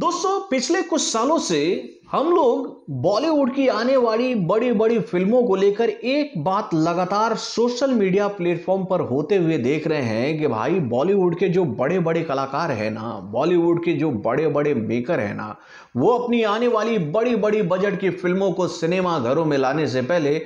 दोस्तों पिछले कुछ सालों से हम लोग बॉलीवुड की आने वाली बड़ी बड़ी फिल्मों को लेकर एक बात लगातार सोशल मीडिया प्लेटफॉर्म पर होते हुए देख रहे हैं कि भाई बॉलीवुड के जो बड़े बड़े कलाकार हैं ना बॉलीवुड के जो बड़े बड़े मेकर हैं ना वो अपनी आने वाली बड़ी बड़ी बजट की फिल्मों को सिनेमा घरों में लाने से पहले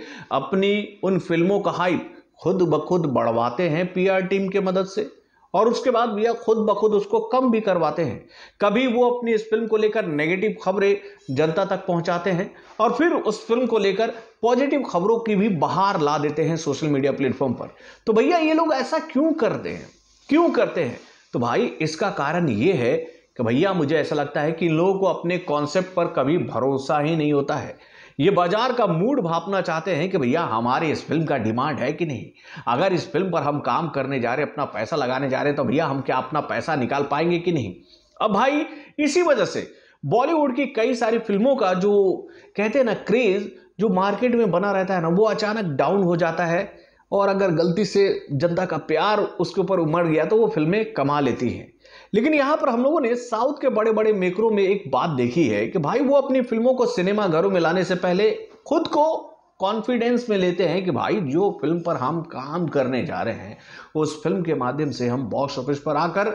अपनी उन फिल्मों का हाइप खुद ब खुद बढ़वाते हैं पीआर टीम के मदद से और उसके बाद भैया खुद ब खुद उसको कम भी करवाते हैं कभी वो अपनी इस फिल्म को लेकर नेगेटिव खबरें जनता तक पहुंचाते हैं और फिर उस फिल्म को लेकर पॉजिटिव खबरों की भी बाहर ला देते हैं सोशल मीडिया प्लेटफॉर्म पर तो भैया ये लोग ऐसा क्यों करते हैं क्यों करते हैं तो भाई इसका कारण ये है कि भैया मुझे ऐसा लगता है कि लोगों को अपने कॉन्सेप्ट पर कभी भरोसा ही नहीं होता है ये बाजार का मूड भापना चाहते हैं कि भैया हमारे इस फिल्म का डिमांड है कि नहीं अगर इस फिल्म पर हम काम करने जा रहे अपना पैसा लगाने जा रहे तो भैया हम क्या अपना पैसा निकाल पाएंगे कि नहीं अब भाई इसी वजह से बॉलीवुड की कई सारी फिल्मों का जो कहते हैं ना क्रेज जो मार्केट में बना रहता है ना वो अचानक डाउन हो जाता है और अगर गलती से जनता का प्यार उसके ऊपर उमड़ गया तो वो फिल्में कमा लेती हैं लेकिन यहां पर हम लोगों ने साउथ के बड़े बड़े मेकरों में एक बात देखी है कि भाई वो अपनी फिल्मों को सिनेमा घरों में लाने से पहले खुद को कॉन्फिडेंस में लेते हैं कि भाई जो फिल्म पर हम काम करने जा रहे हैं उस फिल्म के माध्यम से हम बॉक्स ऑफिस पर आकर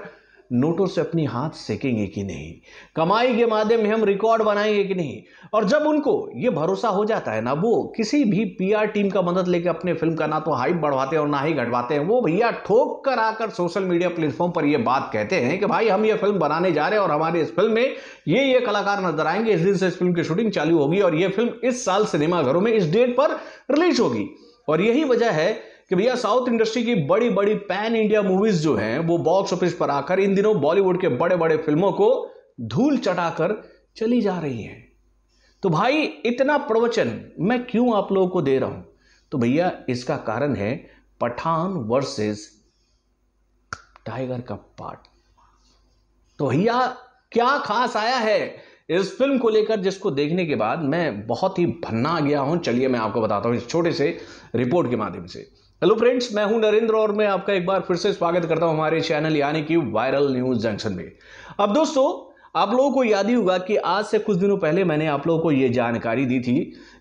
नोटों से अपनी हाथ सेकेंगे कि नहीं कमाई के माध्यम में हम रिकॉर्ड बनाएंगे कि नहीं और जब उनको ये भरोसा हो जाता है ना वो किसी भी पीआर टीम का मदद लेकर अपने फिल्म का ना तो हाइप बढ़वाते हैं और ना ही घटवाते हैं वो भैया ठोक कर आकर सोशल मीडिया प्लेटफॉर्म पर ये बात कहते हैं कि भाई हम ये फिल्म बनाने जा रहे हैं और हमारे इस फिल्म में ये ये कलाकार नजर आएंगे इस दिन से इस फिल्म की शूटिंग चालू होगी और ये फिल्म इस साल सिनेमाघरों में इस डेट पर रिलीज होगी और यही वजह है कि भैया साउथ इंडस्ट्री की बड़ी बड़ी पैन इंडिया मूवीज जो हैं वो बॉक्स ऑफिस पर आकर इन दिनों बॉलीवुड के बड़े बड़े फिल्मों को धूल चटाकर चली जा रही हैं तो भाई इतना प्रवचन मैं क्यों आप लोगों को दे रहा हूं तो भैया इसका कारण है पठान वर्सेस टाइगर का पार्ट तो भैया क्या खास आया है इस फिल्म को लेकर जिसको देखने के बाद मैं बहुत ही भन्ना गया हूं चलिए मैं आपको बताता हूं इस छोटे से रिपोर्ट के माध्यम से हेलो फ्रेंड्स मैं हूं नरेंद्र और मैं आपका एक बार फिर से स्वागत करता हूं हमारे चैनल यानी कि वायरल न्यूज जंक्शन में अब दोस्तों आप लोगों को याद ही होगा कि आज से कुछ दिनों पहले मैंने आप लोगों को ये जानकारी दी थी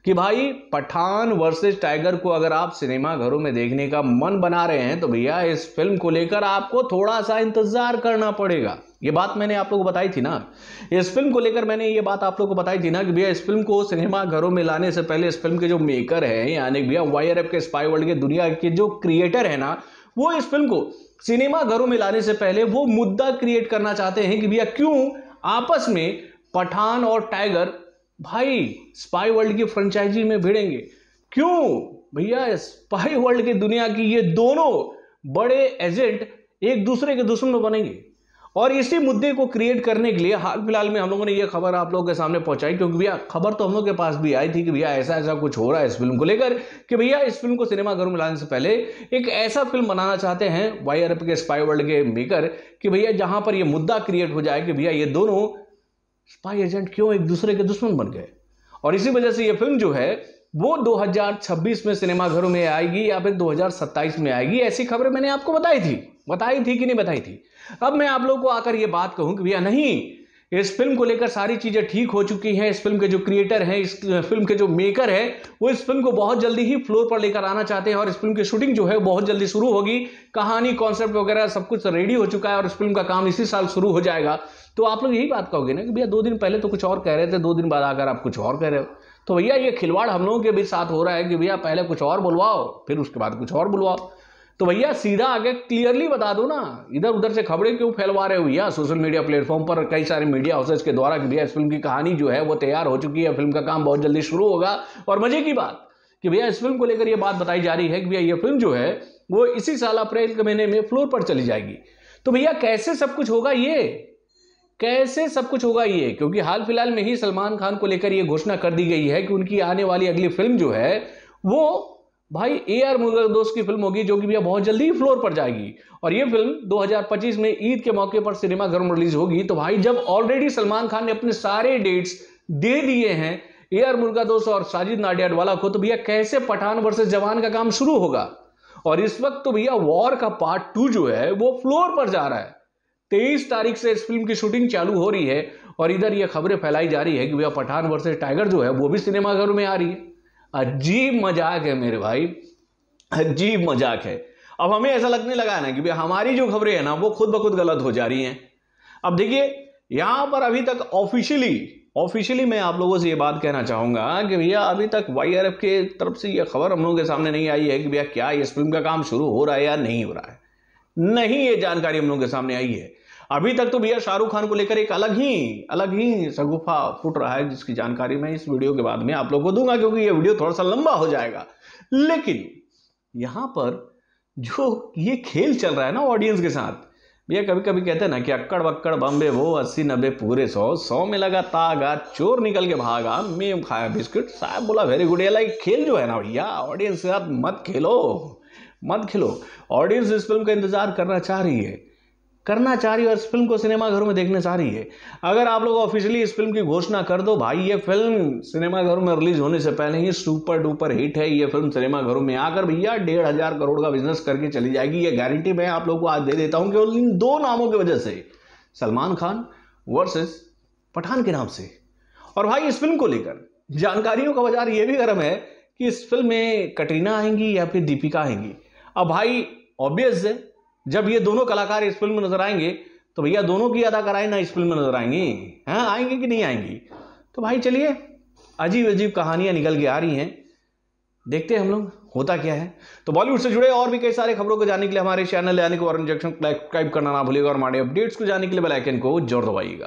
कि भाई पठान वर्सेस टाइगर को अगर आप सिनेमा घरों में देखने का मन बना रहे हैं तो भैया इस फिल्म को लेकर आपको थोड़ा सा इंतजार करना पड़ेगा ये बात मैंने आप लोगों को बताई थी ना इस फिल्म को लेकर मैंने ये बात आप लोगों को बताई थी ना कि भैया इस फिल्म को सिनेमा घरों में लाने से पहले इस फिल्म के जो मेकर हैं यानी भैया वाई के स्पाई वर्ल्ड के दुनिया के जो क्रिएटर है ना वो इस फिल्म को सिनेमा घरों में लाने से पहले वो मुद्दा क्रिएट करना चाहते हैं कि भैया क्यों आपस में पठान और टाइगर भाई स्पाई वर्ल्ड की फ्रेंचाइजी में भिड़ेंगे क्यों भैया स्पाई वर्ल्ड की दुनिया की ये दोनों बड़े एजेंट एक दूसरे के दुश्मन बनेंगे और इसी मुद्दे को क्रिएट करने के लिए हाल फिलहाल में हम लोगों ने यह खबर आप लोगों के सामने पहुंचाई क्योंकि भैया खबर तो हम लोग के पास भी आई थी कि भैया ऐसा ऐसा कुछ हो रहा है इस फिल्म को लेकर कि भैया इस फिल्म को सिनेमाघरों में लाने से पहले एक ऐसा फिल्म बनाना चाहते हैं वाई अरब के स्पाई वर्ल्ड के मेकर कि भैया जहां पर यह मुद्दा क्रिएट हो जाए कि भैया ये दोनों स्पाई एजेंट क्यों एक दूसरे के दुश्मन बन गए और इसी वजह से यह फिल्म जो है वो 2026 में सिनेमाघरों में आएगी या फिर 2027 में आएगी ऐसी खबरें मैंने आपको बताई थी बताई थी कि नहीं बताई थी अब मैं आप लोगों को आकर ये बात कहूं कि भैया नहीं इस फिल्म को लेकर सारी चीज़ें ठीक हो चुकी हैं इस फिल्म के जो क्रिएटर हैं इस फिल्म के जो मेकर है वो इस फिल्म को बहुत जल्दी ही फ्लोर पर लेकर आना चाहते हैं और इस फिल्म की शूटिंग जो है बहुत जल्दी शुरू होगी कहानी कॉन्सेप्ट वगैरह सब कुछ रेडी हो चुका है और इस फिल्म का काम इसी साल शुरू हो जाएगा तो आप लोग यही बात कहोगे ना कि भैया दो दिन पहले तो कुछ और कह रहे थे दो दिन बाद आकर आप कुछ और कह रहे हो तो भैया ये खिलवाड़ हम लोगों के भी साथ हो रहा है कि भैया पहले कुछ और बुलवाओ फिर उसके बाद कुछ और बुलवाओ तो भैया सीधा आगे क्लियरली बता दो ना इधर उधर से खबरें क्यों फैलवा रहे हो भैया सोशल मीडिया प्लेटफॉर्म पर कई सारे मीडिया हाउसेज के द्वारा भैया इस फिल्म की कहानी जो है वो तैयार हो चुकी है फिल्म का काम बहुत जल्दी शुरू होगा और मजे की बात कि भैया इस फिल्म को लेकर यह बात बताई जा रही है कि भैया ये फिल्म जो है वो इसी साल अप्रैल के महीने में फ्लोर पर चली जाएगी तो भैया कैसे सब कुछ होगा ये कैसे सब कुछ होगा ये क्योंकि हाल फिलहाल में ही सलमान खान को लेकर यह घोषणा कर दी गई है कि उनकी आने वाली अगली फिल्म जो है वो भाई ए आर दोस्त की फिल्म होगी जो कि भैया बहुत जल्दी फ्लोर पर जाएगी और ये फिल्म 2025 में ईद के मौके पर सिनेमा घर में रिलीज होगी तो भाई जब ऑलरेडी सलमान खान ने अपने सारे डेट्स दे दिए हैं ए आर मुर्गा दोस्त और साजिद नाडियाडवाला को तो भैया कैसे पठान वर्सेज जवान का काम शुरू होगा और इस वक्त तो भैया वॉर का पार्ट टू जो है वो फ्लोर पर जा रहा है तेईस तारीख से इस फिल्म की शूटिंग चालू हो रही है और इधर ये खबरें फैलाई जा रही है कि भैया पठान वर्सेज टाइगर जो है वो भी सिनेमाघरों में आ रही है अजीब मजाक है मेरे भाई अजीब मजाक है अब हमें ऐसा लगने लगा है ना कि भाई हमारी जो खबरें हैं ना वो खुद ब खुद गलत हो जा रही हैं अब देखिए यहां पर अभी तक ऑफिशियली ऑफिशियली मैं आप लोगों से ये बात कहना चाहूंगा कि भैया अभी तक वाई आर एफ के तरफ से ये खबर हम लोगों के सामने नहीं आई है कि भैया क्या इस फिल्म का काम शुरू हो रहा है या नहीं हो रहा है नहीं ये जानकारी हम लोगों के सामने आई है अभी तक तो भैया शाहरुख खान को लेकर एक अलग ही अलग ही सगुफा फूट रहा है जिसकी जानकारी मैं इस वीडियो के बाद में आप लोग को दूंगा क्योंकि ये वीडियो थोड़ा सा लंबा हो जाएगा लेकिन यहाँ पर जो ये खेल चल रहा है ना ऑडियंस के साथ भैया कभी कभी कहते हैं ना कि अक्कड़ बक्कड़ बम्बे वो अस्सी नब्बे पूरे सौ सौ में लगा तागा चोर निकल के भागा मेम खाया बिस्किट साहब बोला वेरी गुड ये लाइक खेल जो है ना भैया ऑडियंस के साथ मत खेलो मत खेलो ऑडियंस इस फिल्म का इंतजार करना चाह रही है करना चाह रही है और इस फिल्म को सिनेमाघरों में देखने चाह रही है अगर आप लोग ऑफिशियली इस फिल्म की घोषणा कर दो भाई ये फिल्म सिनेमाघरों में रिलीज होने से पहले ही सुपर डुपर हिट है ये फिल्म सिनेमाघरों में आकर भैया डेढ़ हजार करोड़ का बिजनेस करके चली जाएगी ये गारंटी मैं आप लोग को आज दे देता हूँ केवल इन दो नामों की वजह से सलमान खान वर्सेस पठान के नाम से और भाई इस फिल्म को लेकर जानकारियों का बाजार ये भी गर्म है कि इस फिल्म में कटरीना आएंगी या फिर दीपिका आएंगी अब भाई ऑब्वियस है जब ये दोनों कलाकार इस फिल्म में नजर आएंगे तो भैया दोनों की अदाकाराएं ना इस फिल्म में नजर आएंगी हाँ आएंगी कि नहीं आएंगी तो भाई चलिए अजीब अजीब कहानियां निकल के आ रही हैं देखते हैं हम लोग होता क्या है तो बॉलीवुड से जुड़े और भी कई सारे खबरों को जानने के लिए हमारे चैनल यानी को और इंजेक्शन सब्सक्राइब करना ना भूलिएगा और हमारे अपडेट्स को जानने के लिए बेलाइकन को जोर दबाइएगा